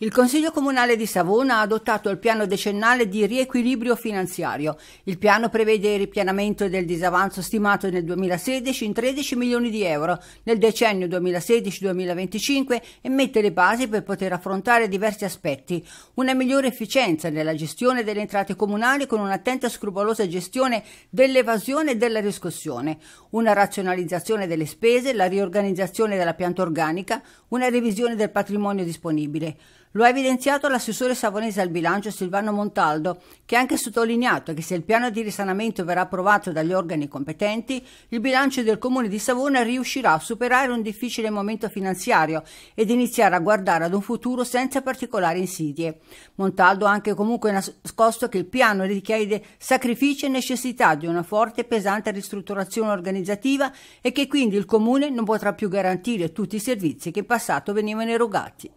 Il Consiglio Comunale di Savona ha adottato il piano decennale di riequilibrio finanziario. Il piano prevede il ripianamento del disavanzo stimato nel 2016 in 13 milioni di euro nel decennio 2016-2025 e mette le basi per poter affrontare diversi aspetti. Una migliore efficienza nella gestione delle entrate comunali con un'attenta e scrupolosa gestione dell'evasione e della riscossione, una razionalizzazione delle spese, la riorganizzazione della pianta organica, una revisione del patrimonio disponibile. Lo ha evidenziato l'assessore savonese al bilancio Silvano Montaldo, che ha anche sottolineato che se il piano di risanamento verrà approvato dagli organi competenti, il bilancio del comune di Savona riuscirà a superare un difficile momento finanziario ed iniziare a guardare ad un futuro senza particolari insidie. Montaldo ha anche comunque nascosto che il piano richiede sacrifici e necessità di una forte e pesante ristrutturazione organizzativa e che quindi il comune non potrà più garantire tutti i servizi che in passato venivano erogati.